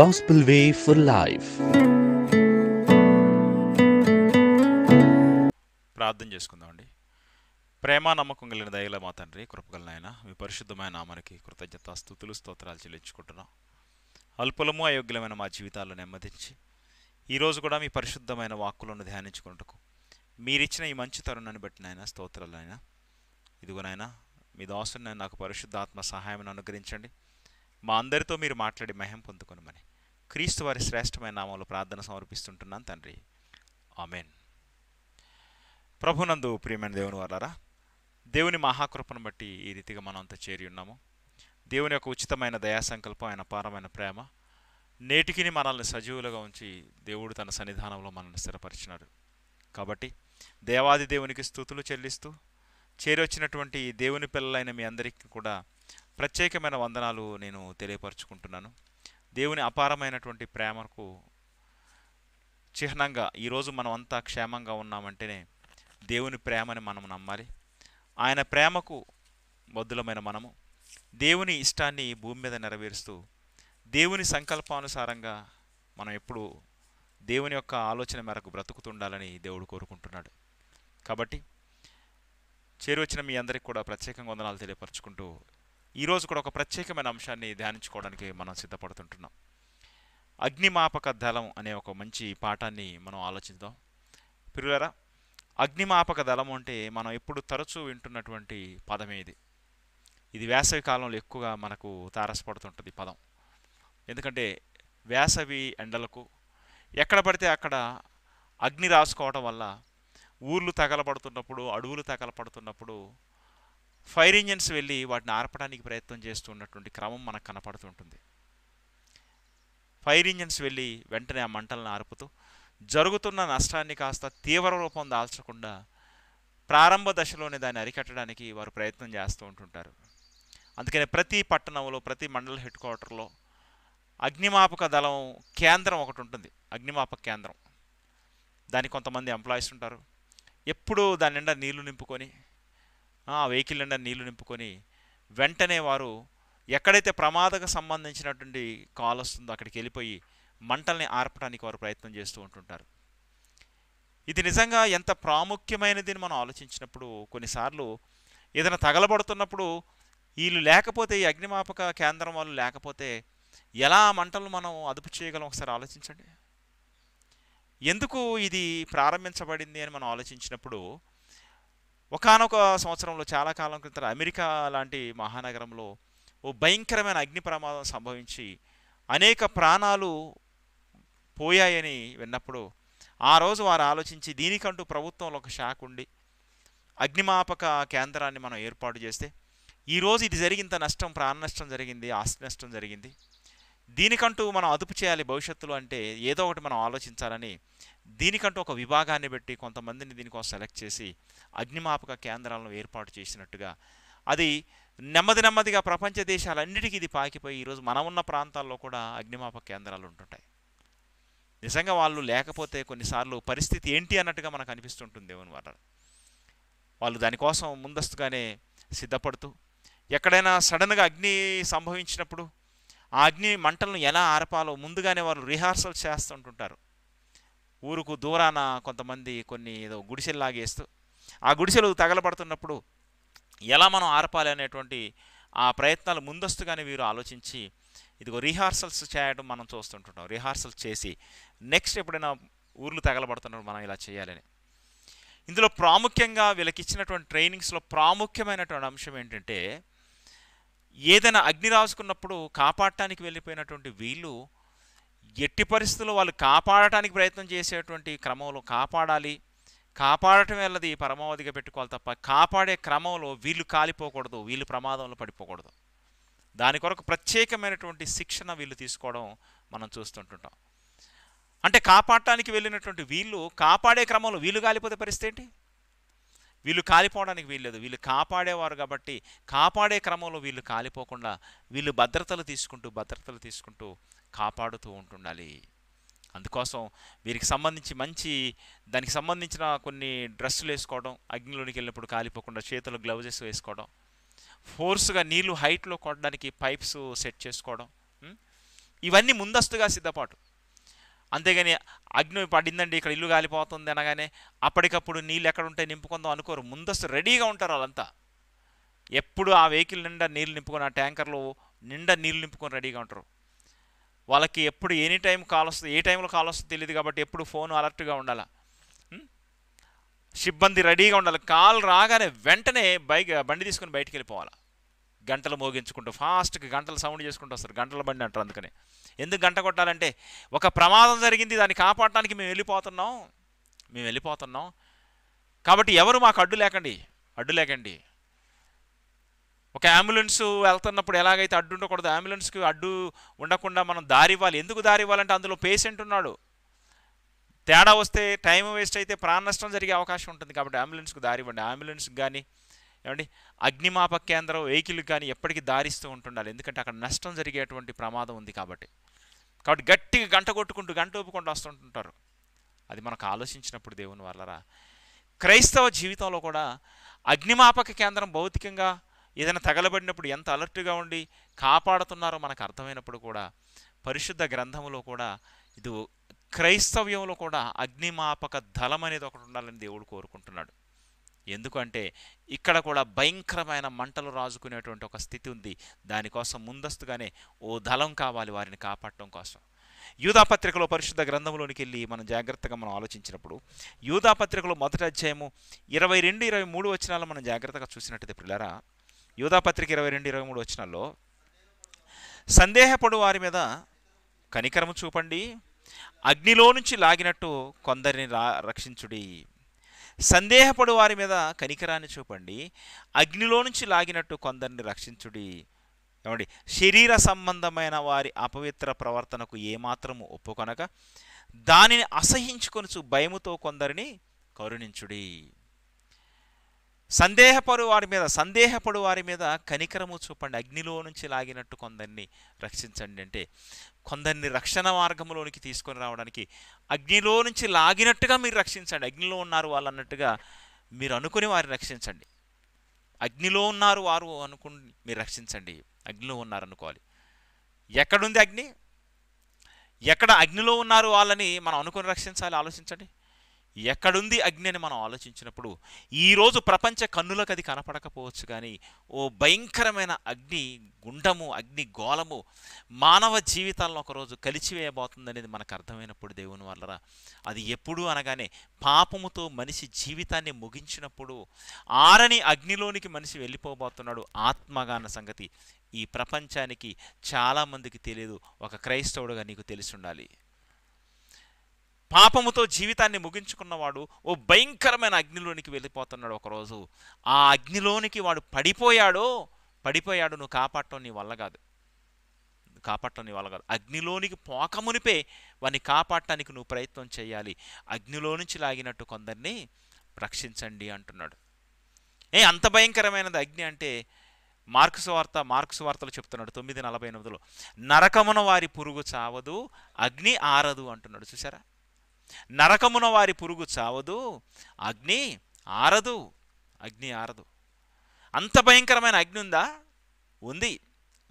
gospel way for life ప్రార్థన చేసుకుందామండి ప్రేమ నమ్మకం కలిగిన దయల మా తండ్రి కృపగల నాయన మీ పరిశుద్ధమైన నామానికి కృతజ్ఞత స్థుతులు స్తోత్రాలు చెల్లించుకుంటున్నాం అల్పులము అయోగ్యమైన మా జీవితాలను నెమ్మదించి ఈరోజు కూడా మీ పరిశుద్ధమైన వాక్కులను ధ్యానించుకున్నట్టుకు మీరిచ్చిన ఈ మంచి తరుణాన్ని బట్టి నాయన స్తోత్రాలు నాయన ఇదిగోనైనా మీ దాసుని నాకు పరిశుద్ధాత్మ సహాయం అనుగ్రహించండి మా అందరితో మీరు మాట్లాడి మహిం పొందుకునమని క్రీస్తు వారి శ్రేష్టమైన నామంలో ప్రార్థన సమర్పిస్తుంటున్నాను తండ్రి ఆమెన్ ప్రభునందు ప్రియమైన దేవుని వారారా దేవుని మహాకృపను బట్టి ఈ రీతిగా మనం అంతా చేరి ఉన్నాము దేవుని యొక్క ఉచితమైన దయా సంకల్పం ఆయన పారమైన ప్రేమ నేటికిని మనల్ని సజీవులుగా ఉంచి దేవుడు తన సన్నిధానంలో మనల్ని స్థిరపరిచినాడు కాబట్టి దేవాది దేవునికి స్థుతులు చెల్లిస్తూ చేరొచ్చినటువంటి దేవుని పిల్లలైన మీ అందరికీ కూడా ప్రత్యేకమైన వందనాలు నేను తెలియపరుచుకుంటున్నాను దేవుని అపారమైనటువంటి ప్రేమకు చిహ్నంగా ఈరోజు మనం అంతా క్షేమంగా ఉన్నామంటేనే దేవుని ప్రేమని మనం నమ్మాలి ఆయన ప్రేమకు బద్దులమైన మనము దేవుని ఇష్టాన్ని భూమి మీద నెరవేరుస్తూ దేవుని సంకల్పానుసారంగా మనం ఎప్పుడు దేవుని యొక్క ఆలోచన మేరకు బ్రతుకుతుండాలని దేవుడు కోరుకుంటున్నాడు కాబట్టి చేరువచ్చిన మీ అందరికి కూడా ప్రత్యేకంగా వందనాలు తెలియపరచుకుంటూ ఈరోజు కూడా ఒక ప్రత్యేకమైన అంశాన్ని ధ్యానించుకోవడానికి మనం సిద్ధపడుతుంటున్నాం అగ్నిమాపక దళం అనే ఒక మంచి పాఠాన్ని మనం ఆలోచిద్దాం పిల్లరా అగ్నిమాపక దళం అంటే మనం ఎప్పుడు తరచూ వింటున్నటువంటి పదమే ఇది ఇది వేసవి కాలంలో ఎక్కువగా మనకు తారసపడుతుంటుంది పదం ఎందుకంటే వేసవి ఎండలకు ఎక్కడ పడితే అక్కడ అగ్ని రాసుకోవడం వల్ల ఊర్లు తగలబడుతున్నప్పుడు అడవులు తగలపడుతున్నప్పుడు ఫైర్ ఇంజిన్స్ వెళ్ళి వాటిని ఆర్పడానికి ప్రయత్నం చేస్తున్నటువంటి క్రమం మనకు కనపడుతుంటుంది ఫైర్ ఇంజిన్స్ వెళ్ళి వెంటనే ఆ మంటలను ఆర్పుతూ జరుగుతున్న నష్టాన్ని కాస్త తీవ్ర రూపం దాల్చకుండా ప్రారంభ దశలోనే దాన్ని అరికట్టడానికి వారు ప్రయత్నం చేస్తూ ఉంటుంటారు అందుకని ప్రతి పట్టణంలో ప్రతి మండల హెడ్ క్వార్టర్లో అగ్నిమాపక దళం కేంద్రం ఒకటి ఉంటుంది అగ్నిమాపక కేంద్రం దానికి కొంతమంది ఎంప్లాయీస్ ఉంటారు ఎప్పుడూ దాని నిండా నీళ్లు నింపుకొని ఆ వెహికల్ నిండా నీళ్లు నింపుకొని వెంటనే వారు ఎక్కడైతే ప్రమాదకు సంబంధించినటువంటి కాల్ వస్తుందో అక్కడికి వెళ్ళిపోయి మంటల్ని ఆర్పడానికి వారు ప్రయత్నం చేస్తూ ఉంటుంటారు ఇది నిజంగా ఎంత ప్రాముఖ్యమైనది మనం ఆలోచించినప్పుడు కొన్నిసార్లు ఏదైనా తగలబడుతున్నప్పుడు వీళ్ళు లేకపోతే ఈ అగ్నిమాపక కేంద్రం వాళ్ళు లేకపోతే ఎలా మంటలు మనం అదుపు చేయగలం ఒకసారి ఆలోచించండి ఎందుకు ఇది ప్రారంభించబడింది అని మనం ఆలోచించినప్పుడు ఒకనొక సంవత్సరంలో చాలా కాలం క్రితం అమెరికా లాంటి మహానగరంలో ఓ భయంకరమైన అగ్ని ప్రమాదం సంభవించి అనేక ప్రాణాలు పోయాయని విన్నప్పుడు ఆ రోజు వారు ఆలోచించి దీనికంటూ ప్రభుత్వంలో ఒక శాఖ ఉండి అగ్నిమాపక కేంద్రాన్ని మనం ఏర్పాటు చేస్తే ఈరోజు ఇది జరిగింత నష్టం ప్రాణ నష్టం జరిగింది ఆస్తి నష్టం జరిగింది దీనికంటూ మనం అదుపు చేయాలి భవిష్యత్తులో అంటే ఏదో ఒకటి మనం ఆలోచించాలని దీనికంటూ ఒక విభాగాన్ని పెట్టి కొంతమందిని దీనికోసం సెలెక్ట్ చేసి అగ్నిమాపక కేంద్రాలను ఏర్పాటు చేసినట్టుగా అది నెమ్మది నెమ్మదిగా ప్రపంచ దేశాలన్నిటికీ ఇది పాకిపోయి ఈరోజు మనం ఉన్న ప్రాంతాల్లో కూడా అగ్నిమాపక కేంద్రాలు ఉంటుంటాయి నిజంగా వాళ్ళు లేకపోతే కొన్నిసార్లు పరిస్థితి ఏంటి అన్నట్టుగా మనకు అనిపిస్తుంటుంది దేవుని వాళ్ళ వాళ్ళు దానికోసం ముందస్తుగానే సిద్ధపడుతూ ఎక్కడైనా సడన్గా అగ్ని సంభవించినప్పుడు ఆ అగ్ని మంటలను ఎలా ఆరపాలో ముందుగానే వారు రిహార్సల్ చేస్తుంటుంటారు ఊరుకు దూరాన కొంతమంది కొన్ని ఏదో గుడిసెల్లాగేస్తూ ఆ గుడిసెలు తగలబడుతున్నప్పుడు ఎలా మనం ఆర్పాలి అనేటువంటి ఆ ప్రయత్నాలు ముందస్తుగానే వీరు ఆలోచించి ఇదిగో రిహార్సల్స్ చేయడం మనం చూస్తుంటున్నాం రిహార్సల్ చేసి నెక్స్ట్ ఎప్పుడైనా ఊర్లు తగలబడుతున్నప్పుడు మనం ఇలా చేయాలని ఇందులో ప్రాముఖ్యంగా వీళ్ళకి ఇచ్చినటువంటి ట్రైనింగ్స్లో ప్రాముఖ్యమైనటువంటి అంశం ఏంటంటే ఏదైనా అగ్ని రాసుకున్నప్పుడు కాపాడటానికి వెళ్ళిపోయినటువంటి వీళ్ళు ఎట్టి పరిస్థితుల్లో వాళ్ళు కాపాడటానికి ప్రయత్నం చేసేటువంటి క్రమంలో కాపాడాలి కాపాడటం వెళ్ళది పరమావధిగా పెట్టుకోవాలి తప్ప కాపాడే క్రమంలో వీళ్ళు కాలిపోకూడదు వీళ్ళు ప్రమాదంలో పడిపోకూడదు దాని కొరకు ప్రత్యేకమైనటువంటి శిక్షణ వీళ్ళు తీసుకోవడం మనం చూస్తుంటుంటాం అంటే కాపాడటానికి వెళ్ళినటువంటి వీళ్ళు కాపాడే క్రమంలో వీళ్ళు కాలిపోతే పరిస్థితి ఏంటి వీళ్ళు కాలిపోవడానికి వీల్లేదు వీళ్ళు కాపాడేవారు కాబట్టి కాపాడే క్రమంలో వీళ్ళు కాలిపోకుండా వీళ్ళు భద్రతలు తీసుకుంటూ భద్రతలు తీసుకుంటూ కాపాడుతూ ఉంటుండాలి అందుకోసం వీరికి సంబంధించి మంచి దానికి సంబంధించిన కొన్ని డ్రెస్సులు వేసుకోవడం అగ్నిలోనికి వెళ్ళినప్పుడు కాలిపోకుండా చేతులు గ్లౌజెస్ వేసుకోవడం ఫోర్స్గా నీళ్లు హైట్లో కొట్టడానికి పైప్స్ సెట్ చేసుకోవడం ఇవన్నీ ముందస్తుగా సిద్ధపాటు అంతేగాని అగ్ని పడిందండి ఇక్కడ ఇల్లు కాలిపోతుంది అనగానే అప్పటికప్పుడు నీళ్ళు ఎక్కడ ఉంటే నింపుకుందాం అనుకోరు ముందస్తు రెడీగా ఉంటారు వాళ్ళంతా ఎప్పుడు ఆ వెహికల్ నిండా నీళ్ళు నింపుకొని ఆ ట్యాంకర్లో నిండా నీళ్ళు నింపుకొని రెడీగా ఉంటారు వాళ్ళకి ఎప్పుడు ఎనీ టైం కాల్ వస్తుంది ఏ టైంలో కాల్ వస్తుంది తెలియదు కాబట్టి ఎప్పుడు ఫోన్ అలర్ట్గా hmm? ఉండాలి సిబ్బంది రెడీగా ఉండాలి కాల్ రాగానే వెంటనే బైక్ బండి తీసుకుని బయటికి వెళ్ళిపోవాలి గంటలు మోగించుకుంటూ ఫాస్ట్గా గంటలు సౌండ్ చేసుకుంటూ వస్తారు గంటల బండి అంటారు అందుకని ఎందుకు గంట కొట్టాలంటే ఒక ప్రమాదం జరిగింది దాన్ని కాపాడటానికి మేము వెళ్ళిపోతున్నాం మేము వెళ్ళిపోతున్నాం కాబట్టి ఎవరు మాకు అడ్డు లేకండి అడ్డు లేకండి ఒక అంబులెన్స్ వెళ్తున్నప్పుడు ఎలాగైతే అడ్డు ఉండకూడదు అంబులెన్స్కి అడ్డు ఉండకుండా మనం దారి ఇవ్వాలి ఎందుకు దారి ఇవ్వాలంటే అందులో పేషెంట్ ఉన్నాడు తేడా వస్తే టైం వేస్ట్ అయితే ప్రాణ నష్టం జరిగే అవకాశం ఉంటుంది కాబట్టి అంబులెన్స్కి దారి ఇవ్వండి అంబులెన్స్కి కానీ ఏమండి అగ్నిమాపక కేంద్రం వెహికల్కి కానీ ఎప్పటికీ దారిస్తూ ఉంటుండాలి ఎందుకంటే అక్కడ నష్టం జరిగేటువంటి ప్రమాదం ఉంది కాబట్టి కాబట్టి గట్టిగా గంట కొట్టుకుంటూ గంట ఊపుకుంటూ వస్తుంటుంటారు అది మనకు ఆలోచించినప్పుడు దేవుని వల్లరా క్రైస్తవ జీవితంలో కూడా అగ్నిమాపక కేంద్రం భౌతికంగా ఏదైనా తగలబడినప్పుడు ఎంత అలర్ట్గా ఉండి కాపాడుతున్నారో మనకు అర్థమైనప్పుడు కూడా పరిశుద్ధ గ్రంథములో కూడా ఇది క్రైస్తవ్యంలో కూడా అగ్నిమాపక దళం అనేది ఒకటి ఉండాలని దేవుడు కోరుకుంటున్నాడు ఎందుకంటే ఇక్కడ కూడా భయంకరమైన మంటలు రాజుకునేటువంటి ఒక స్థితి ఉంది దానికోసం ముందస్తుగానే ఓ దళం కావాలి వారిని కాపాడటం కోసం యూధాపత్రికలో పరిశుద్ధ గ్రంథంలోనికి వెళ్ళి మనం జాగ్రత్తగా మనం ఆలోచించినప్పుడు యూధాపత్రికలో మొదటి అధ్యాయము ఇరవై రెండు ఇరవై మూడు వచనాలు మనం జాగ్రత్తగా చూసినట్టయితే పిల్లరా యూధాపత్రిక ఇరవై రెండు ఇరవై మూడు వచ్చినాల్లో సందేహపడు వారి మీద కనికరము చూపండి అగ్నిలో నుంచి లాగినట్టు కొందరిని రా రక్షించుడి సందేహపడు వారి మీద కనికరాన్ని చూపండి అగ్నిలో నుంచి లాగినట్టు కొందరిని రక్షించుడి ఏమండి శరీర సంబంధమైన వారి అపవిత్ర ప్రవర్తనకు ఏమాత్రము ఒప్పుకొనక దానిని అసహించుకొనుచు భయముతో కొందరిని కరుణించుడి సందేహపడు వారి మీద సందేహపడు వారి మీద కనికరము చూపండి అగ్నిలో నుంచి లాగినట్టు కొందరిని రక్షించండి అంటే కొందరిని రక్షణ మార్గంలోనికి తీసుకొని రావడానికి అగ్నిలో నుంచి లాగినట్టుగా మీరు రక్షించండి అగ్నిలో ఉన్నారు వాళ్ళు అన్నట్టుగా మీరు అనుకుని వారిని రక్షించండి అగ్నిలో ఉన్నారు వారు అనుకుని మీరు రక్షించండి అగ్నిలో ఉన్నారు అనుకోవాలి ఎక్కడుంది అగ్ని ఎక్కడ అగ్నిలో ఉన్నారు వాళ్ళని మనం అనుకుని రక్షించాలి ఆలోచించండి ఎక్కడుంది అగ్ని అని మనం ఆలోచించినప్పుడు ఈరోజు ప్రపంచ కన్నులకు అది కనపడకపోవచ్చు కానీ ఓ భయంకరమైన అగ్ని గుండము అగ్ని గోళము మానవ జీవితాలను ఒకరోజు కలిచివేయబోతుంది అనేది మనకు అర్థమైనప్పుడు దేవుని వల్లరా అది ఎప్పుడు అనగానే పాపముతో మనిషి జీవితాన్ని ముగించినప్పుడు ఆరని అగ్నిలోనికి మనిషి వెళ్ళిపోబోతున్నాడు ఆత్మగాన సంగతి ఈ ప్రపంచానికి చాలామందికి తెలియదు ఒక క్రైస్తవుడుగా నీకు తెలిసి ఉండాలి పాపముతో జీవితాన్ని ముగించుకున్నవాడు ఓ భయంకరమైన అగ్నిలోనికి వెళ్ళిపోతున్నాడు ఒకరోజు ఆ అగ్నిలోనికి వాడు పడిపోయాడో పడిపోయాడు నువ్వు కాపాడటం నీ వల్ల కాదు కాపాడటం నీ వల్ల కాదు అగ్నిలోనికి పోకమునిపే వాడిని కాపాడటానికి నువ్వు ప్రయత్నం చేయాలి అగ్నిలో నుంచి లాగినట్టు కొందరిని రక్షించండి అంటున్నాడు ఏ అంత భయంకరమైనది అగ్ని అంటే మార్క్స్ వార్త మార్క్స్ వార్తలు చెప్తున్నాడు తొమ్మిది నలభై ఎనిమిదిలో నరకమున వారి పురుగు చావదు అగ్ని ఆరదు అంటున్నాడు చూసారా నరకమున వారి పురుగు చావదు అగ్ని ఆరదు అగ్ని ఆరదు అంత భయంకరమైన అగ్ని ఉందా ఉంది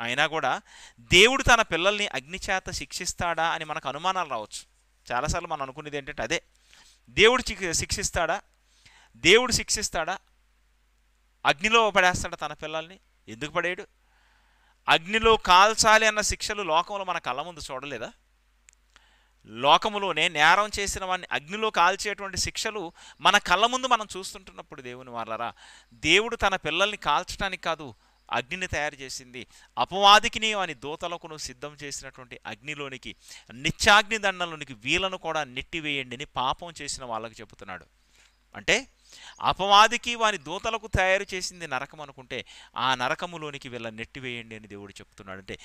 అయినా కూడా దేవుడు తన పిల్లల్ని అగ్ని చేత శిక్షిస్తాడా అని మనకు అనుమానాలు రావచ్చు చాలాసార్లు మనం అనుకునేది ఏంటంటే అదే దేవుడు శిక్షిస్తాడా దేవుడు శిక్షిస్తాడా అగ్నిలో పడేస్తాడా తన పిల్లల్ని ఎందుకు పడేయడు అగ్నిలో కాల్చాలి అన్న శిక్షలు లోకంలో మన కళ్ళ ముందు చూడలేదా లోకములోనే నేరం చేసిన వాడిని అగ్నిలో కాల్చేటువంటి శిక్షలు మన కళ్ళ ముందు మనం చూస్తుంటున్నప్పుడు దేవుని వాళ్ళరా దేవుడు తన పిల్లల్ని కాల్చడానికి కాదు అగ్నిని తయారు చేసింది అపవాదికిని అని దూతలకును సిద్ధం చేసినటువంటి అగ్నిలోనికి నిత్యాగ్ని దండంలోనికి వీళ్ళను కూడా నెట్టివేయండి అని పాపం చేసిన వాళ్ళకి చెబుతున్నాడు అంటే అపవాదికి వాని దూతలకు తయారు చేసింది నరకం అనుకుంటే ఆ నరకములోనికి వీళ్ళ నెట్టివేయండి అని దేవుడు చెప్తున్నాడు అంటే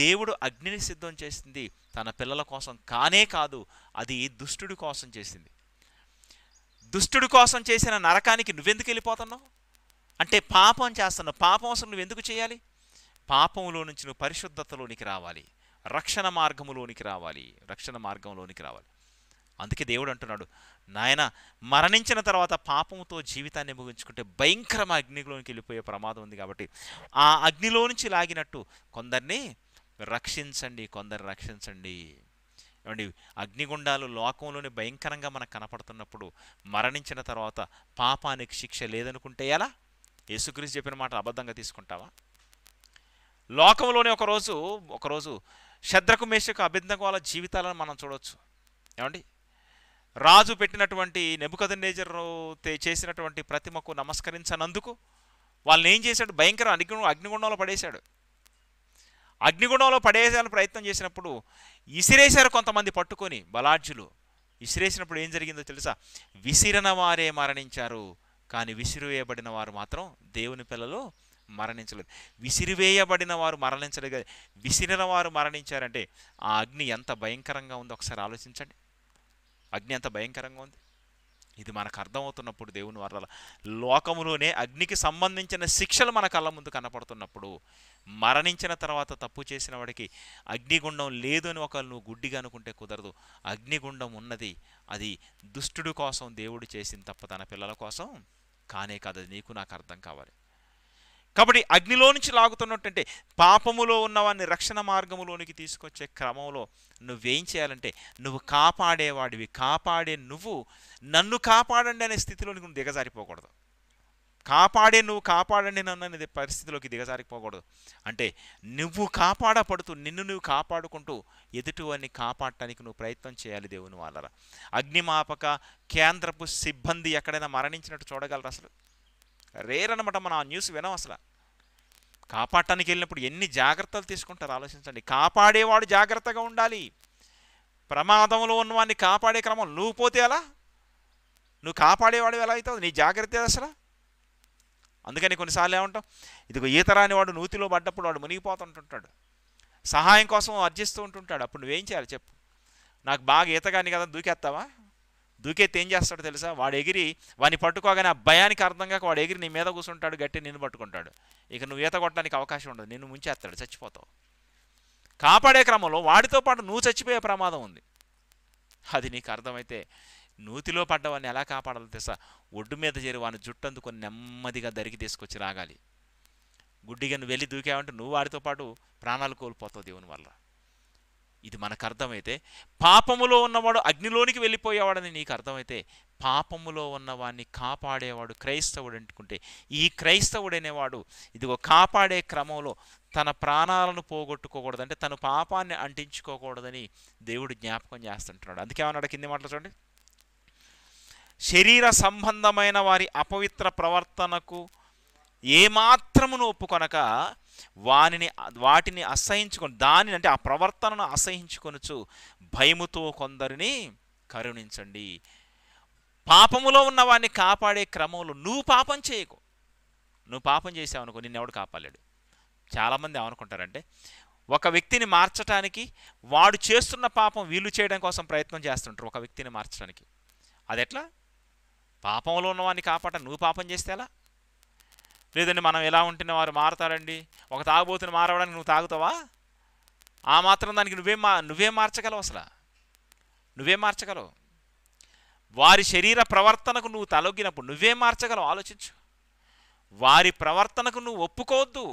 దేవుడు అగ్నిని సిద్ధం చేసింది తన పిల్లల కోసం కానే కాదు అది దుష్టుడి కోసం చేసింది దుష్టుడి కోసం చేసిన నరకానికి నువ్వెందుకు వెళ్ళిపోతున్నావు అంటే పాపం చేస్తున్నావు పాపం అసలు నువ్వు ఎందుకు చేయాలి పాపంలో నుంచి నువ్వు పరిశుద్ధతలోనికి రావాలి రక్షణ మార్గములోనికి రావాలి రక్షణ మార్గంలోనికి రావాలి అందుకే దేవుడు అంటున్నాడు నాయన మరణించిన తర్వాత పాపంతో జీవితాన్ని ముగించుకుంటే భయంకరమైన అగ్నిలోనికి వెళ్ళిపోయే ప్రమాదం ఉంది కాబట్టి ఆ అగ్నిలో నుంచి లాగినట్టు కొందరిని రక్షించండి కొందరు రక్షించండి ఏమండి అగ్నిగుండాలు లోకంలోని భయంకరంగా మనకు కనపడుతున్నప్పుడు మరణించిన తర్వాత పాపానికి శిక్ష లేదనుకుంటే ఎలా యేసుక్రీస్తు చెప్పిన మాట అబద్ధంగా తీసుకుంటావా లోకంలోనే ఒకరోజు ఒకరోజు శద్రకు మేషకు అభిజ్ఞ వాళ్ళ జీవితాలను మనం చూడవచ్చు ఏమండి రాజు పెట్టినటువంటి నెబుకదనేజరు చేసినటువంటి ప్రతిమకు నమస్కరించనందుకు వాళ్ళని ఏం చేశాడు భయంకర అగ్ని అగ్నిగుండంలో పడేశాడు అగ్నిగుండంలో పడేసేయాలని ప్రయత్నం చేసినప్పుడు ఇసిరేశారు కొంతమంది పట్టుకొని బలార్జులు విసిరేసినప్పుడు ఏం జరిగిందో తెలుసా విసిరిన వారే మరణించారు కానీ విసిరివేయబడిన వారు మాత్రం దేవుని పిల్లలు మరణించలేదు విసిరివేయబడిన వారు మరణించలేదు విసిరిన వారు మరణించారంటే ఆ అగ్ని ఎంత భయంకరంగా ఉందో ఒకసారి ఆలోచించండి అగ్ని ఎంత భయంకరంగా ఉంది ఇది మనకు అర్థమవుతున్నప్పుడు దేవుని వరల లోకములోనే అగ్నికి సంబంధించిన శిక్షలు మన కళ్ళ ముందు కనపడుతున్నప్పుడు మరణించిన తర్వాత తప్పు చేసిన వాడికి అగ్నిగుండం లేదు అని ఒకళ్ళు నువ్వు గుడ్డిగా అనుకుంటే కుదరదు అగ్నిగుండం ఉన్నది అది దుష్టుడు కోసం దేవుడు చేసింది తప్ప తన పిల్లల కోసం కానే కాదు నీకు నాకు అర్థం కావాలి కాబట్టి అగ్నిలో నుంచి లాగుతున్నట్టు పాపములో ఉన్నవాడిని రక్షణ మార్గములోనికి తీసుకొచ్చే క్రమంలో నువ్వేం చేయాలంటే నువ్వు కాపాడేవాడివి కాపాడే నువ్వు నన్ను కాపాడండి అనే స్థితిలోనికి నువ్వు దిగజారిపోకూడదు కాపాడే నువ్వు కాపాడండి నన్ను అనేది పరిస్థితిలోకి దిగజారిపోకూడదు అంటే నువ్వు కాపాడపడుతూ నిన్ను నువ్వు కాపాడుకుంటూ ఎదుటివారిని కాపాడటానికి నువ్వు ప్రయత్నం చేయాలి దేవుని వాళ్ళరా అగ్నిమాపక కేంద్రపు సిబ్బంది ఎక్కడైనా మరణించినట్టు చూడగలరు అసలు రేర్ అనమాట మనం ఆ న్యూస్ వినం అసలు కాపాడటానికి వెళ్ళినప్పుడు ఎన్ని జాగ్రత్తలు తీసుకుంటారు ఆలోచించండి కాపాడేవాడు జాగ్రత్తగా ఉండాలి ప్రమాదంలో ఉన్నవాడిని కాపాడే క్రమం నువ్వు పోతే ఎలా నువ్వు కాపాడేవాడు ఎలా అవుతావు నీ జాగ్రత్త అసలు అందుకని కొన్నిసార్లు ఏమంటావు ఇదిగో ఈతరాని వాడు నూతిలో పడ్డప్పుడు వాడు మునిగిపోతుంటుంటాడు సహాయం కోసం అర్జిస్తూ ఉంటుంటాడు అప్పుడు నువ్వేం చేయాలి చెప్పు నాకు బాగా ఈతగాని కదా దూకేస్తావా దూకేతే ఏం చేస్తాడు తెలుసా వాడు ఎగిరి వాడిని పట్టుకోగానే ఆ భయానికి అర్థం కాక వాడు ఎగిరి నీ మీద కూర్చుంటాడు గట్టి నిన్ను పట్టుకుంటాడు ఇక నువ్వు ఈత కొట్టడానికి అవకాశం ఉండదు నిన్ను ముంచేస్తాడు చచ్చిపోతావు కాపాడే క్రమంలో వాడితో పాటు నువ్వు చచ్చిపోయే ప్రమాదం ఉంది అది నీకు అర్థమైతే నూతిలో పడ్డవాడిని ఎలా కాపాడాలి తెలుసా ఒడ్డు మీద చేరి వాని జుట్టందుకు నెమ్మదిగా దరికి తీసుకొచ్చి రాగాలి గుడ్డిగా నువ్వు వెళ్ళి దూకావంటే నువ్వు వాడితో పాటు ప్రాణాలు కోల్పోతావు దేవుని వల్ల ఇది మనకు అర్థమైతే పాపములో ఉన్నవాడు అగ్నిలోనికి వెళ్ళిపోయేవాడని నీకు అర్థమైతే పాపములో ఉన్నవాడిని కాపాడేవాడు క్రైస్తవుడు అంటుకుంటే ఈ క్రైస్తవుడనేవాడు ఇదిగో కాపాడే క్రమంలో తన ప్రాణాలను పోగొట్టుకోకూడదు అంటే తన పాపాన్ని అంటించుకోకూడదని దేవుడు జ్ఞాపకం చేస్తుంటున్నాడు అన్నాడు కింది మాటలు చూడండి శరీర సంబంధమైన వారి అపవిత్ర ప్రవర్తనకు ఏమాత్రమును ఒప్పుకొనక వానిని వాటిని అసహించుకొని దానిని అంటే ఆ ప్రవర్తనను అసహించుకొనుచు భయముతో కొందరిని కరుణించండి పాపములో ఉన్న వాడిని కాపాడే క్రమంలో నువ్వు పాపం చేయకు నువ్వు పాపం చేసావనుకో నిన్నెవడు కాపాడలేడు చాలామంది ఏమనుకుంటారంటే ఒక వ్యక్తిని మార్చడానికి వాడు చేస్తున్న పాపం వీళ్ళు చేయడం కోసం ప్రయత్నం చేస్తుంటారు ఒక వ్యక్తిని మార్చడానికి అది ఎట్లా పాపంలో ఉన్నవాడిని కాపాడ నువ్వు పాపం చేస్తే ఎలా లేదండి మనం ఎలా ఉంటేనే వారు మారతారండి ఒక తాగుబోతుని మారవడానికి నువ్వు తాగుతావా ఆ మాత్రం దానికి నువ్వే మా నువ్వే మార్చగలవు అసలు నువ్వే మార్చగలవు వారి శరీర ప్రవర్తనకు నువ్వు తలొగ్గినప్పుడు నువ్వే మార్చగలవు ఆలోచించు వారి ప్రవర్తనకు నువ్వు ఒప్పుకోవద్దు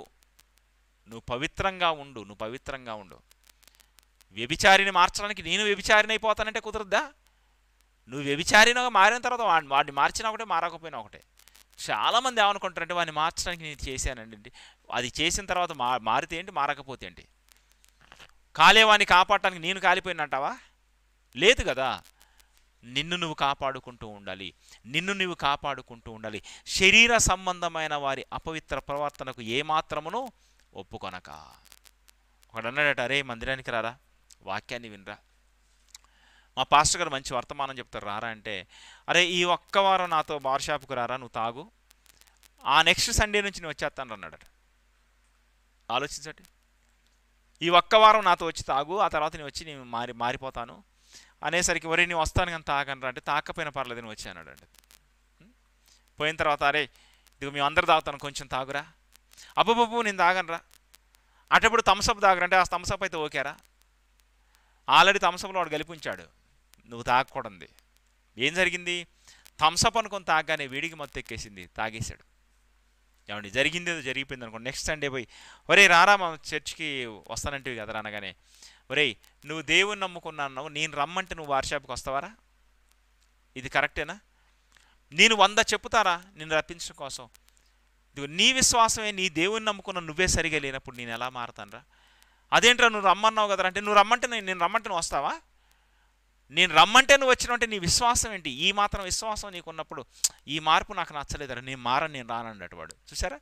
నువ్వు పవిత్రంగా ఉండు నువ్వు పవిత్రంగా ఉండు వ్యభిచారిని మార్చడానికి నేను వ్యభిచారిని అయిపోతానంటే కుదరద్దా నువ్వు వ్యభిచారినగా మారిన తర్వాత వాడిని మార్చినా ఒకటే మారకపోయినా ఒకటే చాలామంది ఏమనుకుంటారంటే వాడిని మార్చడానికి నేను చేశానండి అది చేసిన తర్వాత మా మారితే ఏంటి మారకపోతే ఏంటి కాలేవాణ్ణి కాపాడటానికి నేను కాలిపోయినంటావా లేదు కదా నిన్ను నువ్వు కాపాడుకుంటూ ఉండాలి నిన్ను నువ్వు కాపాడుకుంటూ ఉండాలి శరీర సంబంధమైన వారి అపవిత్ర ప్రవర్తనకు ఏమాత్రమును ఒప్పుకొనక ఒకడన్నాడట అరే మందిరానికి రారా వాక్యాన్ని వినరా మా పాస్టర్ గారు మంచి వర్తమానం చెప్తారు రారా అంటే అరే ఈ ఒక్క వారం నాతో బార్ షాప్కి రారా నువ్వు తాగు ఆ నెక్స్ట్ సండే నుంచి నేను వచ్చేస్తాను అన్నాడు ఆలోచించండి ఈ ఒక్క వారం నాతో వచ్చి తాగు ఆ తర్వాత నేను వచ్చి నేను మారి మారిపోతాను అనేసరికి ఒరే నేను వస్తాను కానీ తాగనరా అంటే తాకపోయినా పర్లేదు నేను వచ్చాను అండి పోయిన తర్వాత అరే ఇది మేము అందరు తాగుతాను కొంచెం తాగురా అబ్బబ్బు నేను తాగనరా అటప్పుడు తాగరా తాగరంటే ఆ తమసప్ అయితే ఓకేరా ఆల్రెడీ తమసప్లో వాడు గెలిపించాడు నువ్వు తాగకూడంది ఏం జరిగింది థమ్సప్ అనుకొని తాగానే వేడికి మొత్తం ఎక్కేసింది తాగేశాడు ఏమండి జరిగింది ఏదో జరిగిపోయింది అనుకోండి నెక్స్ట్ సండే పోయి ఒరే రారా మా చర్చ్కి వస్తానంటివి కదా అనగానే ఒరే నువ్వు దేవుని నమ్ముకున్నాను నేను రమ్మంటే నువ్వు వార్షాప్కి వస్తావారా ఇది కరెక్టేనా నేను వంద చెప్పుతారా నిన్ను రప్పించడం కోసం నీ విశ్వాసమే నీ దేవుని నమ్ముకున్న నువ్వే సరిగా లేనప్పుడు నేను ఎలా మారుతానరా అదేంట్రా నువ్వు రమ్మన్నావు కదా అంటే నువ్వు రమ్మంటే నేను రమ్మంటే నువ్వు వస్తావా నేను రమ్మంటే నువ్వు వచ్చినంటే నీ విశ్వాసం ఏంటి ఈ మాత్రం విశ్వాసం నీకున్నప్పుడు ఈ మార్పు నాకు నచ్చలేదరా నేను మారని నేను రానన్నట్టు వాడు చూసారా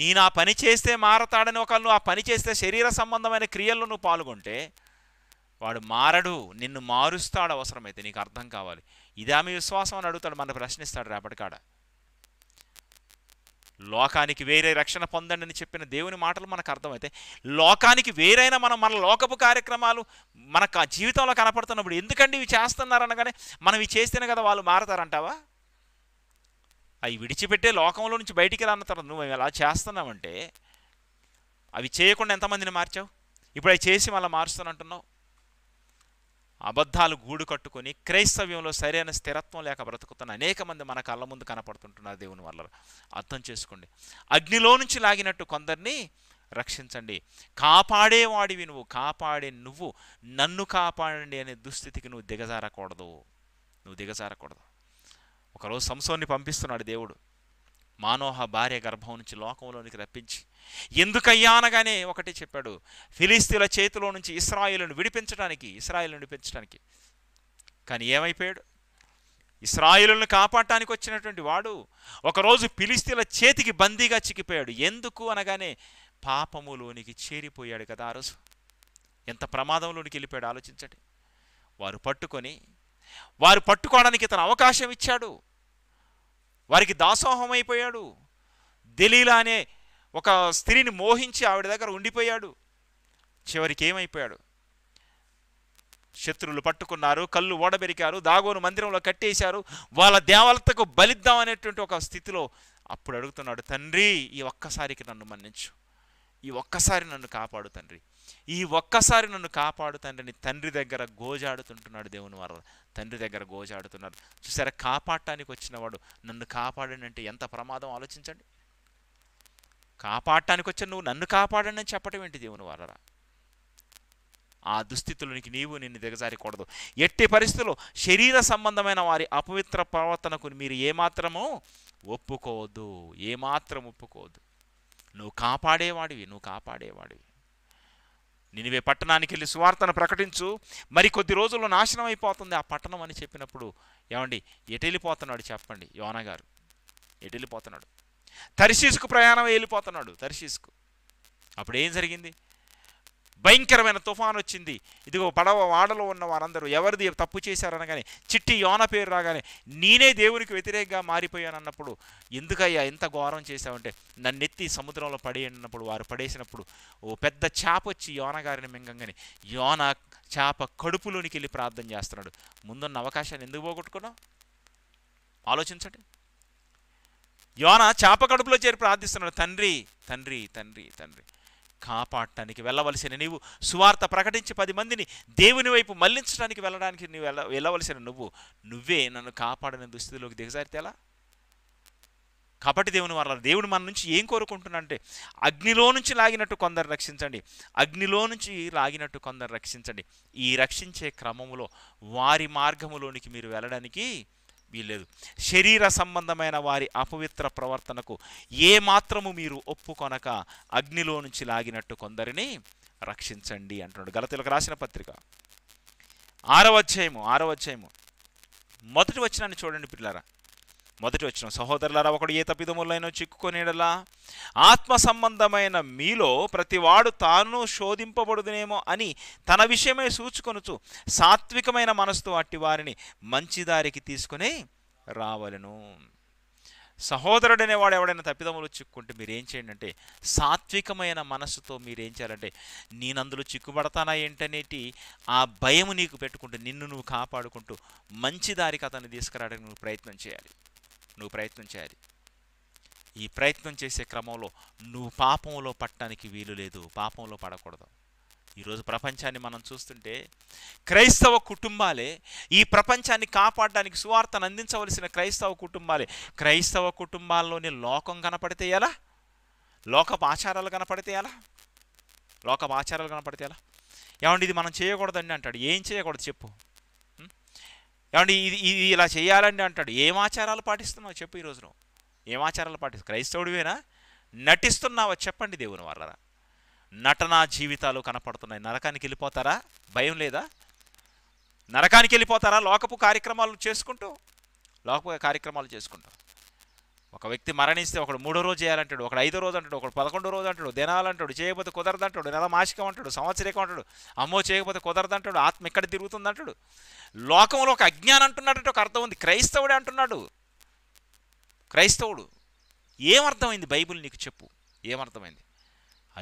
నేను ఆ పని చేస్తే మారతాడని ఒకళ్ళు ఆ పని చేస్తే శరీర సంబంధమైన క్రియల్లో నువ్వు పాల్గొంటే వాడు మారడు నిన్ను మారుస్తాడు అవసరమైతే నీకు అర్థం కావాలి ఇదే ఆమె విశ్వాసం అని అడుగుతాడు మన ప్రశ్నిస్తాడు రేపటికాడ లోకానికి వేరే రక్షణ పొందండి అని చెప్పిన దేవుని మాటలు మనకు అర్థమైతే లోకానికి వేరైన మనం మన లోకపు కార్యక్రమాలు మన జీవితంలో కనపడుతున్నప్పుడు ఎందుకండి ఇవి చేస్తున్నారనగానే మనం ఇవి చేస్తేనే కదా వాళ్ళు మారతారంటావా అవి విడిచిపెట్టే లోకంలో నుంచి బయటికి రాన్న తర్వాత నువ్వు ఎలా చేస్తున్నావంటే అవి చేయకుండా ఎంతమందిని మార్చావు ఇప్పుడు అవి చేసి మళ్ళీ మారుస్తానంటున్నావు అబద్ధాలు గూడు కట్టుకొని క్రైస్తవ్యంలో సరైన స్థిరత్వం లేక బ్రతుకుతున్న అనేక మంది మన కళ్ళ ముందు కనపడుతుంటున్నారు దేవుని వల్ల అర్థం చేసుకోండి అగ్నిలో నుంచి లాగినట్టు కొందరిని రక్షించండి కాపాడేవాడివి నువ్వు కాపాడే నువ్వు నన్ను కాపాడండి అనే దుస్థితికి నువ్వు దిగజారకూడదు నువ్వు దిగజారకూడదు ఒకరోజు సంసోన్ని పంపిస్తున్నాడు దేవుడు మానోహ భార్య గర్భం నుంచి లోకంలోనికి రప్పించి ఎందుకయ్యానగానే అనగానే ఒకటి చెప్పాడు ఫిలిస్తీన్ల చేతిలో నుంచి ఇస్రాయిల్ను విడిపించడానికి ఇస్రాయిలను విడిపించడానికి కానీ ఏమైపోయాడు ఇస్రాయిలను కాపాడటానికి వచ్చినటువంటి వాడు ఒకరోజు ఫిలిస్తీన్ల చేతికి బందీగా చిక్కిపోయాడు ఎందుకు అనగానే పాపములోనికి చేరిపోయాడు కదా ఆ రోజు ఎంత ప్రమాదంలోనికి వెళ్ళిపోయాడు ఆలోచించండి వారు పట్టుకొని వారు పట్టుకోవడానికి తన అవకాశం ఇచ్చాడు వారికి దాసోహం అయిపోయాడు దెలీలా అనే ఒక స్త్రీని మోహించి ఆవిడ దగ్గర ఉండిపోయాడు చివరికి ఏమైపోయాడు శత్రువులు పట్టుకున్నారు కళ్ళు ఓడబెరికారు దాగోను మందిరంలో కట్టేశారు వాళ్ళ దేవతకు బలిద్దాం అనేటువంటి ఒక స్థితిలో అప్పుడు అడుగుతున్నాడు తండ్రి ఈ ఒక్కసారికి నన్ను మన్నించు ఈ ఒక్కసారి నన్ను కాపాడు తండ్రి ఈ ఒక్కసారి నన్ను కాపాడు తండ్రిని తండ్రి దగ్గర గోజాడుతుంటున్నాడు దేవుని వారు తండ్రి దగ్గర గోజాడుతున్నారు చూసారా కాపాడటానికి వచ్చినవాడు నన్ను కాపాడండి అంటే ఎంత ప్రమాదం ఆలోచించండి కాపాడటానికి వచ్చాను నువ్వు నన్ను కాపాడండి అని ఏంటి దేవుని వారరా ఆ దుస్థితులనికి నీవు నిన్ను దిగజారికూడదు ఎట్టి పరిస్థితుల్లో శరీర సంబంధమైన వారి అపవిత్ర ప్రవర్తనకు మీరు ఏమాత్రమో ఒప్పుకోవద్దు ఏమాత్రం ఒప్పుకోవద్దు నువ్వు కాపాడేవాడివి నువ్వు కాపాడేవాడివి నినివే పట్టణానికి వెళ్ళి సువార్తను ప్రకటించు మరి కొద్ది రోజుల్లో నాశనం అయిపోతుంది ఆ పట్టణం అని చెప్పినప్పుడు ఏమండి ఎటెళ్ళిపోతున్నాడు చెప్పండి యోన గారు ఎటెళ్ళిపోతున్నాడు తరిశీసుకు ప్రయాణం వెళ్ళిపోతున్నాడు తరిశీసుకు అప్పుడు ఏం జరిగింది భయంకరమైన తుఫాను వచ్చింది ఇదిగో పడవ వాడలో ఉన్న వారందరూ ఎవరిది తప్పు చేశారనగానే చిట్టి యోన పేరు రాగానే నేనే దేవునికి వ్యతిరేకంగా మారిపోయాను అన్నప్పుడు ఎందుకయ్యా ఎంత ఘోరం చేశావంటే నన్నెత్తి సముద్రంలో పడేయనప్పుడు వారు పడేసినప్పుడు ఓ పెద్ద చేప వచ్చి యోన గారిని యోన చేప కడుపులోనికి వెళ్ళి ప్రార్థన చేస్తున్నాడు ముందున్న అవకాశాన్ని ఎందుకు పోగొట్టుకున్నావు ఆలోచించండి యోన చేప కడుపులో చేరి ప్రార్థిస్తున్నాడు తండ్రి తండ్రి తండ్రి తండ్రి కాపాడటానికి వెళ్ళవలసిన నీవు సువార్త ప్రకటించి పది మందిని దేవుని వైపు మళ్లించడానికి వెళ్ళడానికి నువ్వు వెళ్ళ వెళ్ళవలసిన నువ్వు నువ్వే నన్ను కాపాడని దుస్థితిలోకి దిగజారితే ఎలా కాబట్టి దేవుని వల్ల దేవుడు మన నుంచి ఏం కోరుకుంటున్నాడంటే అగ్నిలో నుంచి లాగినట్టు కొందరు రక్షించండి అగ్నిలో నుంచి లాగినట్టు కొందరు రక్షించండి ఈ రక్షించే క్రమంలో వారి మార్గములోనికి మీరు వెళ్ళడానికి వీల్లేదు శరీర సంబంధమైన వారి అపవిత్ర ప్రవర్తనకు ఏ మాత్రము మీరు ఒప్పుకొనక అగ్నిలో నుంచి లాగినట్టు కొందరిని రక్షించండి అంటున్నాడు గలతీలకు రాసిన పత్రిక ఆరవ అధ్యాయము ఆరవ అధ్యాయము మొదటి వచ్చినాన్ని చూడండి పిల్లరా మొదటి వచ్చిన సహోదరులారా ఒకడు ఏ తప్పిదములైనా చిక్కుకొనేడలా ఆత్మ సంబంధమైన మీలో ప్రతివాడు తాను శోధింపబడుదునేమో అని తన విషయమే సూచుకొనుచు సాత్వికమైన మనస్సుతో అట్టి వారిని మంచిదారికి తీసుకుని రావలను సహోదరుడనే వాడు ఎవడైనా తప్పిదములు చిక్కుంటే మీరేం చేయండి అంటే సాత్వికమైన మనస్సుతో మీరేం చేయాలంటే నేను అందులో చిక్కుబడతానా ఏంటనేటి ఆ భయము నీకు పెట్టుకుంటూ నిన్ను నువ్వు కాపాడుకుంటూ మంచి దారికి అతన్ని తీసుకురావడానికి నువ్వు ప్రయత్నం చేయాలి నువ్వు ప్రయత్నం చేయాలి ఈ ప్రయత్నం చేసే క్రమంలో నువ్వు పాపంలో పట్టడానికి వీలు లేదు పాపంలో పడకూడదు ఈరోజు ప్రపంచాన్ని మనం చూస్తుంటే క్రైస్తవ కుటుంబాలే ఈ ప్రపంచాన్ని కాపాడడానికి సువార్తను అందించవలసిన క్రైస్తవ కుటుంబాలే క్రైస్తవ కుటుంబాల్లోని లోకం కనపడితే ఎలా లోకపు ఆచారాలు కనపడితే ఎలా లోకపు ఆచారాలు కనపడితే ఎలా ఏమండి ఇది మనం చేయకూడదండి అంటాడు ఏం చేయకూడదు చెప్పు ఏమంటే ఇది ఇది ఇలా చేయాలండి అంటాడు ఏం ఆచారాలు పాటిస్తున్నావు చెప్పు ఈరోజు నువ్వు ఏం ఆచారాలు పాటిస్తావు క్రైస్తవుడివేనా నటిస్తున్నావా చెప్పండి దేవుని వాళ్ళ నటనా జీవితాలు కనపడుతున్నాయి నరకానికి వెళ్ళిపోతారా భయం లేదా నరకానికి వెళ్ళిపోతారా లోకపు కార్యక్రమాలు చేసుకుంటూ లోకపు కార్యక్రమాలు చేసుకుంటూ ఒక వ్యక్తి మరణిస్తే ఒకడు మూడో రోజు చేయాలంటాడు ఒకడు ఐదో రోజు అంటాడు ఒకడు పదకొండో రోజు అంటాడు దినాలంటాడు చేయకపోతే కుదరదంటాడు నెల మాసికం అంటాడు సంవత్సరికం అంటాడు అమ్మో చేయకపోతే కుదరదంటాడు ఆత్మ ఎక్కడ తిరుగుతుందంటాడు లోకంలో ఒక అజ్ఞానం అంటున్నాడంటే ఒక అర్థం ఉంది క్రైస్తవుడే అంటున్నాడు క్రైస్తవుడు ఏమర్థమైంది బైబిల్ నీకు చెప్పు ఏమర్థమైంది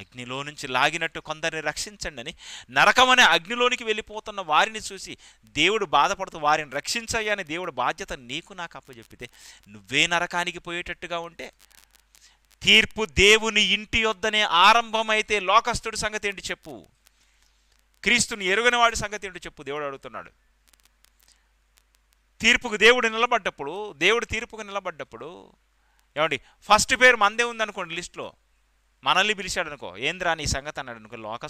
అగ్నిలో నుంచి లాగినట్టు కొందరిని రక్షించండి అని నరకమనే అగ్నిలోనికి వెళ్ళిపోతున్న వారిని చూసి దేవుడు బాధపడుతూ వారిని రక్షించయ్యని దేవుడు బాధ్యత నీకు నాకు అప్పచెప్పితే నువ్వే నరకానికి పోయేటట్టుగా ఉంటే తీర్పు దేవుని ఇంటి వద్దనే ఆరంభమైతే లోకస్తుడి సంగతి ఏంటి చెప్పు క్రీస్తుని ఎరుగని వాడి సంగతి ఏంటి చెప్పు దేవుడు అడుగుతున్నాడు తీర్పుకు దేవుడు నిలబడ్డప్పుడు దేవుడు తీర్పుకు నిలబడ్డప్పుడు ఏమండి ఫస్ట్ పేరు మందే ఉందనుకోండి లిస్ట్లో మనల్ని పిలిచాడు అనుకో ఏంద్రా నీ సంగతి అన్నాడు అనుకో లోక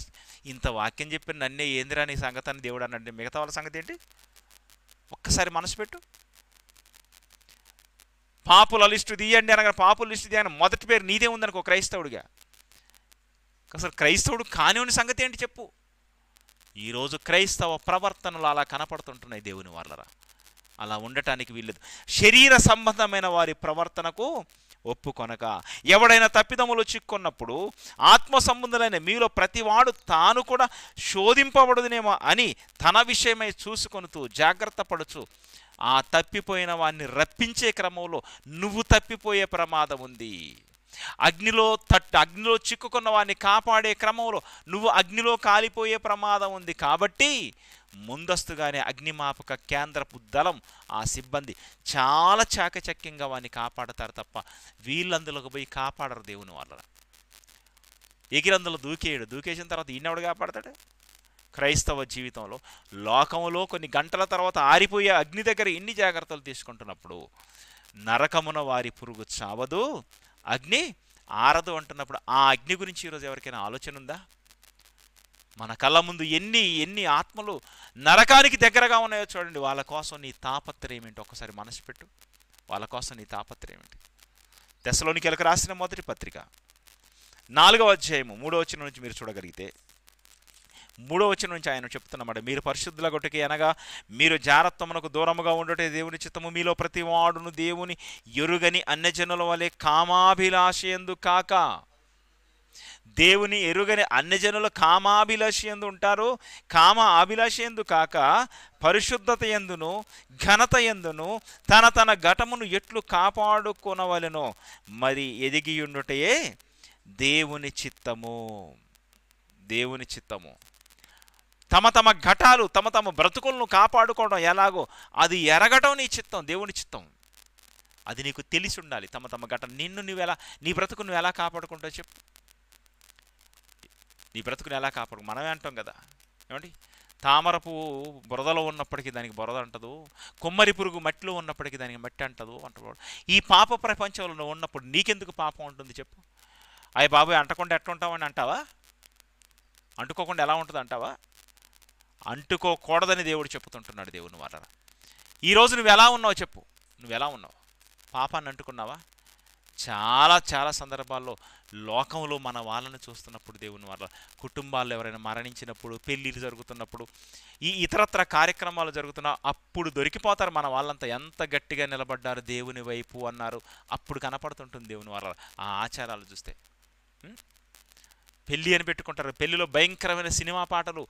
ఇంత వాక్యం చెప్పిన నన్నే ఏంద్రా నీ సంగతి అని దేవుడు అన్నాడు మిగతా వాళ్ళ సంగతి ఏంటి ఒక్కసారి మనసు పెట్టు పాపుల లిస్టు తీయండి అనగా పాపుల లిస్టు తీయని మొదటి పేరు నీదే ఉందనుకో క్రైస్తవుడిగా అసలు క్రైస్తవుడు ఉన్న సంగతి ఏంటి చెప్పు ఈరోజు క్రైస్తవ ప్రవర్తనలు అలా కనపడుతుంటున్నాయి దేవుని వాళ్ళరా అలా ఉండటానికి వీల్లేదు శరీర సంబంధమైన వారి ప్రవర్తనకు ఒప్పుకొనక ఎవడైనా తప్పిదములు చిక్కున్నప్పుడు ఆత్మ సంబంధులైన మీలో ప్రతివాడు తాను కూడా శోధింపబడదునేమో అని తన విషయమై చూసుకొనుతూ జాగ్రత్త పడుచు ఆ తప్పిపోయిన వాడిని రప్పించే క్రమంలో నువ్వు తప్పిపోయే ప్రమాదం ఉంది అగ్నిలో తట్టు అగ్నిలో చిక్కుకున్న వాడిని కాపాడే క్రమంలో నువ్వు అగ్నిలో కాలిపోయే ప్రమాదం ఉంది కాబట్టి ముందస్తుగానే అగ్నిమాపక కేంద్రపు దళం ఆ సిబ్బంది చాలా చాకచక్యంగా వాడిని కాపాడతారు తప్ప వీళ్ళందులోకి పోయి కాపాడరు దేవుని వాళ్ళ ఎగిరందులో దూకేయడు దూకేసిన తర్వాత ఈయనెవడు కాపాడతాడు క్రైస్తవ జీవితంలో లోకంలో కొన్ని గంటల తర్వాత ఆరిపోయే అగ్ని దగ్గర ఎన్ని జాగ్రత్తలు తీసుకుంటున్నప్పుడు నరకమున వారి పురుగు చావదు అగ్ని ఆరదు అంటున్నప్పుడు ఆ అగ్ని గురించి ఈరోజు ఎవరికైనా ఆలోచన ఉందా మన కళ్ళ ముందు ఎన్ని ఎన్ని ఆత్మలు నరకానికి దగ్గరగా ఉన్నాయో చూడండి వాళ్ళ కోసం నీ తాపత్రయం ఏమిటి ఒకసారి మనసు పెట్టు వాళ్ళ కోసం నీ తాపత్రయం ఏంటి దశలోనికి వెళ్ళక రాసిన మొదటి పత్రిక నాలుగవ అధ్యాయము మూడో వచ్చిన నుంచి మీరు చూడగలిగితే మూడో వచ్చిన నుంచి ఆయన చెప్తున్నమాట మీరు పరిశుద్ధుల గొట్టుకి అనగా మీరు జారత్వమునకు దూరముగా ఉండటే దేవుని చిత్తము మీలో ప్రతి వాడును దేవుని ఎరుగని అన్యజనుల వలె కామాభిలాష ఎందు కాక దేవుని ఎరుగని అన్యజనులు కామాభిలాషి ఎందు ఉంటారు కామ అభిలాష ఎందు కాక పరిశుద్ధత ఎందును ఘనత ఎందును తన తన ఘటమును ఎట్లు కాపాడుకొనవలను మరి ఎదిగియుండుటయే దేవుని చిత్తము దేవుని చిత్తము తమ తమ ఘటాలు తమ తమ బ్రతుకులను కాపాడుకోవడం ఎలాగో అది ఎరగటం నీ చిత్తం దేవుని చిత్తం అది నీకు తెలిసి ఉండాలి తమ తమ ఘటన నిన్ను నువ్వు ఎలా నీ బ్రతుకు నువ్వు ఎలా కాపాడుకుంటావు చెప్పు నీ బ్రతుకుని ఎలా కాపాడు మనమే అంటాం కదా ఏమండి తామరపు బురదలో ఉన్నప్పటికీ దానికి బురద అంటదు కొమ్మరి పురుగు మట్టిలో ఉన్నప్పటికీ దానికి మట్టి అంటదు అంటాడు ఈ పాప ప్రపంచంలో ఉన్నప్పుడు నీకెందుకు పాపం ఉంటుంది చెప్పు అయ్యి బాబు అంటకుండా ఉంటావని అంటావా అంటుకోకుండా ఎలా ఉంటుంది అంటావా అంటుకోకూడదని దేవుడు చెప్పుతుంటున్నాడు దేవుని వాళ్ళ ఈరోజు నువ్వు ఎలా ఉన్నావు చెప్పు నువ్వు ఎలా ఉన్నావు పాపాన్ని అంటుకున్నావా చాలా చాలా సందర్భాల్లో లోకంలో మన వాళ్ళని చూస్తున్నప్పుడు దేవుని వాళ్ళ కుటుంబాలు ఎవరైనా మరణించినప్పుడు పెళ్ళిళ్ళు జరుగుతున్నప్పుడు ఈ ఇతరత్ర కార్యక్రమాలు జరుగుతున్న అప్పుడు దొరికిపోతారు మన వాళ్ళంతా ఎంత గట్టిగా నిలబడ్డారు దేవుని వైపు అన్నారు అప్పుడు కనపడుతుంటుంది దేవుని వాళ్ళ ఆ ఆచారాలు చూస్తే పెళ్ళి అని పెట్టుకుంటారు పెళ్ళిలో భయంకరమైన సినిమా పాటలు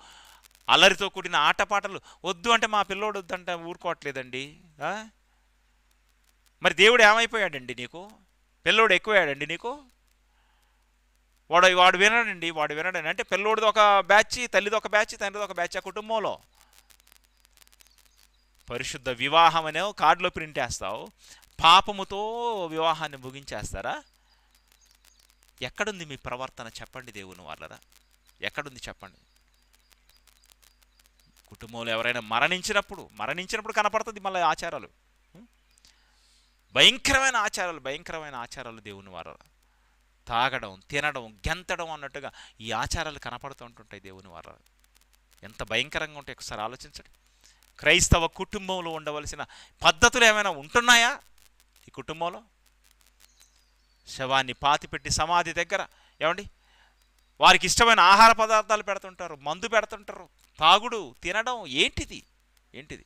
అల్లరితో కూడిన ఆట పాటలు వద్దు అంటే మా పిల్లోడు వద్దంటే ఊరుకోవట్లేదండి మరి దేవుడు ఏమైపోయాడండి నీకు పిల్లోడు ఎక్కువయ్యాడండి నీకు వాడు వాడు వినడండి వాడు వినడండి అంటే పిల్లోడిది ఒక బ్యాచ్ తల్లిది ఒక బ్యాచ్ తండ్రిది ఒక బ్యాచ్ ఆ కుటుంబంలో పరిశుద్ధ వివాహం అనే కార్డులో ప్రింట్ వేస్తావు పాపముతో వివాహాన్ని ముగించేస్తారా ఎక్కడుంది మీ ప్రవర్తన చెప్పండి దేవుని వాళ్ళరా ఎక్కడుంది చెప్పండి కుటుంబంలో ఎవరైనా మరణించినప్పుడు మరణించినప్పుడు కనపడుతుంది మళ్ళీ ఆచారాలు భయంకరమైన ఆచారాలు భయంకరమైన ఆచారాలు దేవుని వారరా తాగడం తినడం గెంతడం అన్నట్టుగా ఈ ఆచారాలు కనపడుతూ ఉంటుంటాయి దేవుని వారు ఎంత భయంకరంగా ఉంటాయి ఒకసారి ఆలోచించండి క్రైస్తవ కుటుంబంలో ఉండవలసిన పద్ధతులు ఏమైనా ఉంటున్నాయా ఈ కుటుంబంలో శవాన్ని పాతిపెట్టి సమాధి దగ్గర ఏమండి వారికి ఇష్టమైన ఆహార పదార్థాలు పెడుతుంటారు మందు పెడుతుంటారు తాగుడు తినడం ఏంటిది ఏంటిది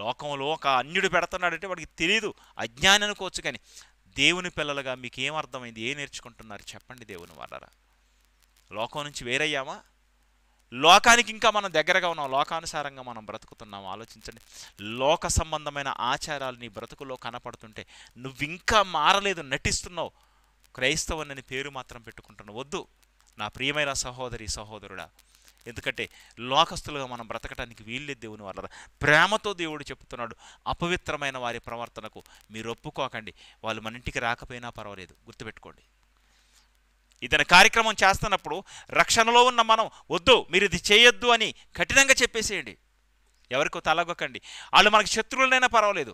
లోకంలో ఒక అన్యుడు పెడుతున్నాడంటే వాడికి తెలియదు అజ్ఞానం అనుకోవచ్చు కానీ దేవుని పిల్లలుగా మీకు ఏమర్థమైంది ఏ నేర్చుకుంటున్నారు చెప్పండి దేవుని వాళ్ళరా లోకం నుంచి వేరయ్యామా లోకానికి ఇంకా మనం దగ్గరగా ఉన్నాం లోకానుసారంగా మనం బ్రతుకుతున్నాం ఆలోచించండి లోక సంబంధమైన ఆచారాలు నీ బ్రతుకులో కనపడుతుంటే నువ్వింకా మారలేదు నటిస్తున్నావు క్రైస్తవుని పేరు మాత్రం పెట్టుకుంటున్నావు వద్దు నా ప్రియమైన సహోదరి సహోదరుడా ఎందుకంటే లోకస్తులుగా మనం బ్రతకటానికి వీళ్ళే దేవుని వాళ్ళ ప్రేమతో దేవుడు చెప్తున్నాడు అపవిత్రమైన వారి ప్రవర్తనకు మీరు ఒప్పుకోకండి వాళ్ళు మన ఇంటికి రాకపోయినా పర్వాలేదు గుర్తుపెట్టుకోండి ఇతని కార్యక్రమం చేస్తున్నప్పుడు రక్షణలో ఉన్న మనం వద్దు మీరు ఇది చేయొద్దు అని కఠినంగా చెప్పేసేయండి ఎవరికో తలగొకండి వాళ్ళు మనకి శత్రువులైనా పర్వాలేదు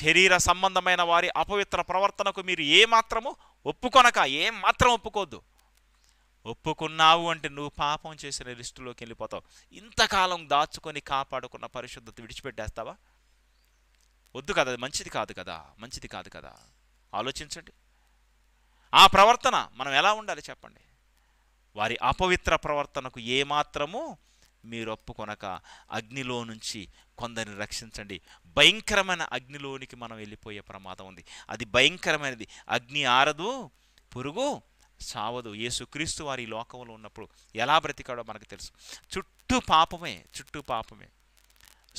శరీర సంబంధమైన వారి అపవిత్ర ప్రవర్తనకు మీరు ఏమాత్రము ఒప్పుకొనక ఏమాత్రం ఒప్పుకోవద్దు ఒప్పుకున్నావు అంటే నువ్వు పాపం చేసిన లిస్టులోకి వెళ్ళిపోతావు ఇంతకాలం దాచుకొని కాపాడుకున్న పరిశుద్ధత విడిచిపెట్టేస్తావా వద్దు కదా మంచిది కాదు కదా మంచిది కాదు కదా ఆలోచించండి ఆ ప్రవర్తన మనం ఎలా ఉండాలి చెప్పండి వారి అపవిత్ర ప్రవర్తనకు ఏమాత్రము మీరు ఒప్పుకొనక అగ్నిలో నుంచి కొందరిని రక్షించండి భయంకరమైన అగ్నిలోనికి మనం వెళ్ళిపోయే ప్రమాదం ఉంది అది భయంకరమైనది అగ్ని ఆరదు పురుగు సావదు యేసుక్రీస్తు వారి లోకంలో ఉన్నప్పుడు ఎలా బ్రతికాడో మనకు తెలుసు చుట్టూ పాపమే చుట్టూ పాపమే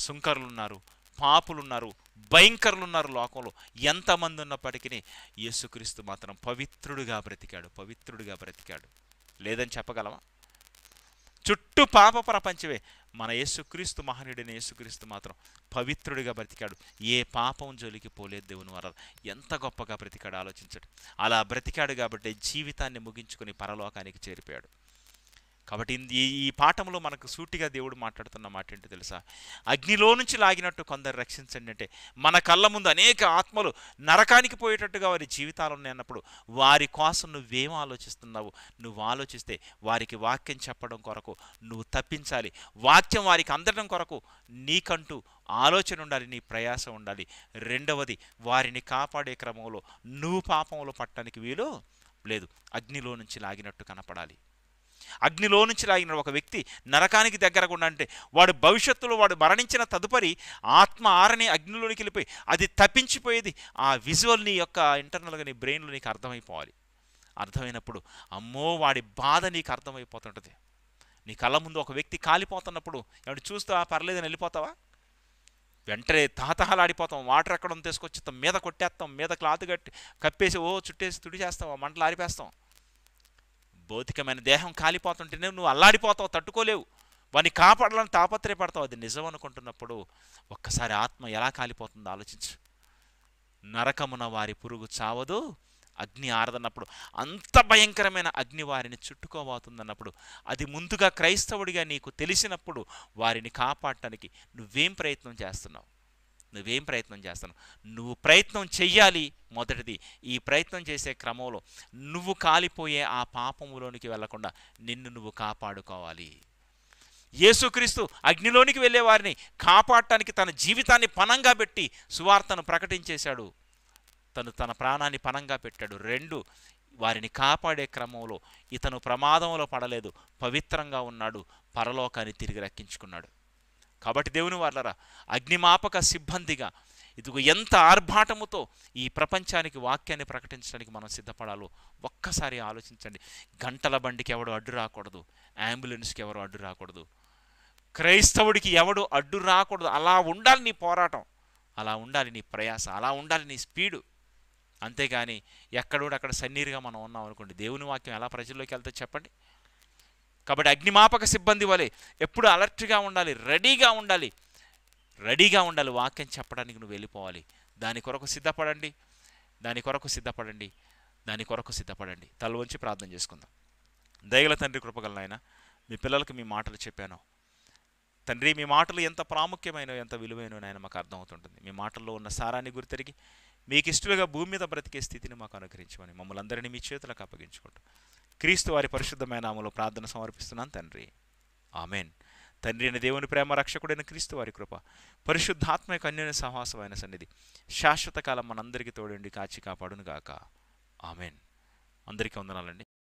సుంకరులు ఉన్నారు పాపులు ఉన్నారు భయంకరులు ఉన్నారు లోకంలో ఎంతమంది ఉన్నప్పటికీ యేసుక్రీస్తు మాత్రం పవిత్రుడుగా బ్రతికాడు పవిత్రుడుగా బ్రతికాడు లేదని చెప్పగలమా చుట్టూ పాప ప్రపంచమే మన యేసుక్రీస్తు మహనీయుడైన యేసుక్రీస్తు మాత్రం పవిత్రుడిగా బ్రతికాడు ఏ పాపం జోలికి పోలేదు దేవుని వరద ఎంత గొప్పగా బ్రతికాడు ఆలోచించడు అలా బ్రతికాడు కాబట్టి జీవితాన్ని ముగించుకొని పరలోకానికి చేరిపోయాడు కాబట్టి ఈ ఈ పాఠంలో మనకు సూటిగా దేవుడు మాట్లాడుతున్న మాట ఏంటో తెలుసా అగ్నిలో నుంచి లాగినట్టు కొందరు రక్షించండి అంటే మన కళ్ళ ముందు అనేక ఆత్మలు నరకానికి పోయేటట్టుగా వారి జీవితాలు ఉన్నాయన్నప్పుడు వారి కోసం నువ్వేం ఆలోచిస్తున్నావు నువ్వు ఆలోచిస్తే వారికి వాక్యం చెప్పడం కొరకు నువ్వు తప్పించాలి వాక్యం వారికి అందడం కొరకు నీకంటూ ఆలోచన ఉండాలి నీ ప్రయాసం ఉండాలి రెండవది వారిని కాపాడే క్రమంలో నువ్వు పాపంలో పట్టడానికి వీలు లేదు అగ్నిలో నుంచి లాగినట్టు కనపడాలి అగ్నిలో నుంచి లాగిన ఒక వ్యక్తి నరకానికి దగ్గరకుండా అంటే వాడు భవిష్యత్తులో వాడు మరణించిన తదుపరి ఆత్మ ఆరని అగ్నిలోనికి వెళ్ళిపోయి అది తప్పించిపోయేది ఆ విజువల్ నీ యొక్క ఇంటర్నల్గా నీ బ్రెయిన్లో నీకు అర్థమైపోవాలి అర్థమైనప్పుడు అమ్మో వాడి బాధ నీకు అర్థమైపోతుంటుంది నీ కళ్ళ ముందు ఒక వ్యక్తి కాలిపోతున్నప్పుడు ఏమంటే చూస్తావా పర్లేదని వెళ్ళిపోతావా వెంటనే తహతహలాడిపోతాం వాటర్ ఎక్కడ తీసుకొచ్చి మీద కొట్టేస్తాం మీద క్లాత్ కట్టి కప్పేసి ఓ చుట్టేసి తుడి చేస్తాం మంటలు ఆరిపేస్తాం భౌతికమైన దేహం కాలిపోతుంటేనే నువ్వు అల్లాడిపోతావు తట్టుకోలేవు వాని కాపాడాలని తాపత్రయపడతావు అది నిజం అనుకుంటున్నప్పుడు ఒక్కసారి ఆత్మ ఎలా కాలిపోతుందో ఆలోచించు నరకమున వారి పురుగు చావదు అగ్ని ఆరదన్నప్పుడు అంత భయంకరమైన అగ్ని వారిని చుట్టుకోబోతుందన్నప్పుడు అది ముందుగా క్రైస్తవుడిగా నీకు తెలిసినప్పుడు వారిని కాపాడటానికి నువ్వేం ప్రయత్నం చేస్తున్నావు నువ్వేం ప్రయత్నం చేస్తాను నువ్వు ప్రయత్నం చెయ్యాలి మొదటిది ఈ ప్రయత్నం చేసే క్రమంలో నువ్వు కాలిపోయే ఆ పాపములోనికి వెళ్లకుండా నిన్ను నువ్వు కాపాడుకోవాలి యేసుక్రీస్తు అగ్నిలోనికి వెళ్ళే వారిని కాపాడటానికి తన జీవితాన్ని పనంగా పెట్టి సువార్తను ప్రకటించేశాడు తను తన ప్రాణాన్ని పనంగా పెట్టాడు రెండు వారిని కాపాడే క్రమంలో ఇతను ప్రమాదంలో పడలేదు పవిత్రంగా ఉన్నాడు పరలోకాన్ని తిరిగి రక్కించుకున్నాడు కాబట్టి దేవుని వాళ్ళరా అగ్నిమాపక సిబ్బందిగా ఇదిగో ఎంత ఆర్భాటముతో ఈ ప్రపంచానికి వాక్యాన్ని ప్రకటించడానికి మనం సిద్ధపడాలో ఒక్కసారి ఆలోచించండి గంటల బండికి ఎవడు అడ్డు రాకూడదు అంబులెన్స్కి ఎవరు అడ్డు రాకూడదు క్రైస్తవుడికి ఎవడు అడ్డు రాకూడదు అలా ఉండాలి నీ పోరాటం అలా ఉండాలి నీ ప్రయాస అలా ఉండాలి నీ స్పీడు అంతేగాని ఎక్కడోడు అక్కడ సన్నీరుగా మనం ఉన్నాం అనుకోండి దేవుని వాక్యం ఎలా ప్రజల్లోకి వెళ్తే చెప్పండి కాబట్టి అగ్నిమాపక సిబ్బంది వలె ఎప్పుడు అలర్ట్గా ఉండాలి రెడీగా ఉండాలి రెడీగా ఉండాలి వాక్యం చెప్పడానికి నువ్వు వెళ్ళిపోవాలి దాని కొరకు సిద్ధపడండి దాని కొరకు సిద్ధపడండి దాని కొరకు సిద్ధపడండి తల వంచి ప్రార్థన చేసుకుందాం దయగల తండ్రి కృపగల మీ పిల్లలకు మీ మాటలు చెప్పాను తండ్రి మీ మాటలు ఎంత ప్రాముఖ్యమైనవి ఎంత విలువైనవి నాయన మాకు అర్థమవుతుంటుంది మీ మాటల్లో ఉన్న సారాన్ని గురితెరిగి మీకు ఇష్టలుగా భూమి మీద బ్రతికే స్థితిని మాకు అనుగ్రహించమని మమ్మల్ని అందరినీ మీ చేతులకు అప్పగించుకుంటాం క్రీస్తు వారి పరిశుద్ధమైన నామంలో ప్రార్థన సమర్పిస్తున్నాను తండ్రి ఆమెన్ తండ్రి అయిన దేవుని ప్రేమ రక్షకుడైన క్రీస్తు వారి కృప పరిశుద్ధాత్మ యొక్క అన్యోన్య సహవాసమైన సన్నిధి శాశ్వత కాలం మనందరికీ తోడండి కాచి కాపాడును గాక ఆమెన్ అందరికీ వందనాలండి